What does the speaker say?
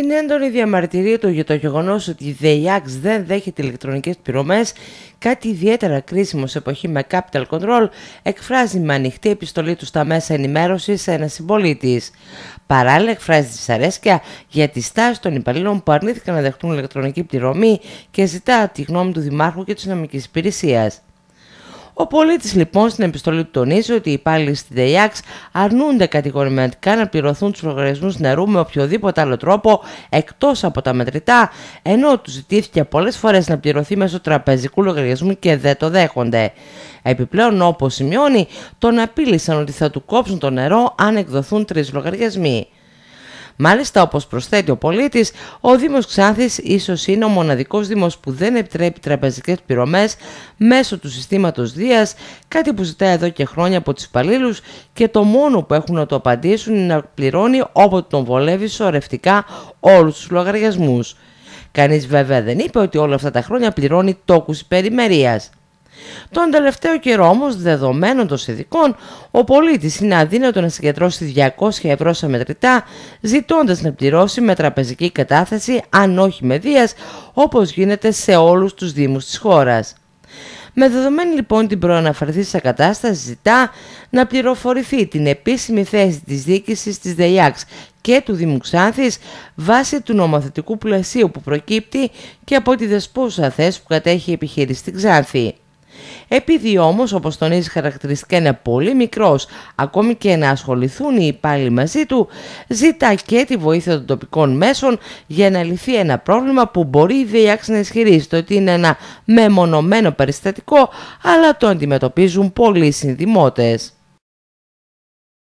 την έντονη διαμαρτυρία του για το γεγονός ότι η ΔΕΙΑΚΣ δεν δέχεται ηλεκτρονικές πληρωμές, κάτι ιδιαίτερα κρίσιμο σε εποχή με capital control, εκφράζει με ανοιχτή επιστολή του στα μέσα ενημέρωσης σε ένας συμπολίτης. Παράλληλα, εκφράζει δυσαρέσκεια για τη στάση των υπαλλήλων που αρνήθηκαν να δεχτούν ηλεκτρονική πληρωμή και ζητά τη γνώμη του Δημάρχου και της νομικής υπηρεσίας. Ο πολίτης λοιπόν στην επιστολή του τονίζει ότι οι υπάλληλοι στην ΤΕΙΑΚΣ αρνούνται κατηγορηματικά να πληρωθούν τους λογαριασμούς νερού με οποιοδήποτε άλλο τρόπο εκτός από τα μετρητά, ενώ τους ζητήθηκε πολλές φορές να πληρωθεί μέσω τραπεζικού λογαριασμού και δεν το δέχονται. Επιπλέον, όπως σημειώνει, τον απείλησαν ότι θα του κόψουν το νερό αν εκδοθούν τρεις λογαριασμοί. Μάλιστα, όπως προσθέτει ο πολίτης, ο Δήμος Ξάνθης ίσως είναι ο μοναδικός Δήμος που δεν επιτρέπει τραπεζικές πληρωμές μέσω του συστήματος Δίας, κάτι που ζητάει εδώ και χρόνια από τους υπαλλήλους και το μόνο που έχουν να το απαντήσουν είναι να πληρώνει όποτε τον βολεύει σωρευτικά όλους τους λογαριασμούς. Κανείς βέβαια δεν είπε ότι όλα αυτά τα χρόνια πληρώνει τόκους υπερημερίας. Τον τελευταίο καιρό όμως, δεδομένων των ειδικών, ο πολίτης είναι αδύνατο να συγκεντρώσει 200 ευρώ σε μετρητά, ζητώντας να πληρώσει με τραπεζική κατάθεση, αν όχι με δίας, όπως γίνεται σε όλους τους δήμους της χώρας. Με δεδομένη λοιπόν την προαναφερθήσα κατάσταση ζητά να πληροφορηθεί την επίσημη θέση της δίκησης της ΔΕΙΑΞ και του Δήμου Ξάνθης βάσει του νομοθετικού πλαισίου που προκύπτει και από τη δεσπόσα θέση που κατέχει η επιχείρηση στην Ξάνθη. Επειδή όμως, όπως τονίζει χαρακτηριστικά, είναι πολύ μικρός, ακόμη και να ασχοληθούν οι υπάλληλοι μαζί του, ζητά και τη βοήθεια των τοπικών μέσων για να λυθεί ένα πρόβλημα που μπορεί η ΔΕΙΑΞ να ισχυρίζεται ότι είναι ένα μεμονωμένο περιστατικό, αλλά το αντιμετωπίζουν πολλοί συνδημότες.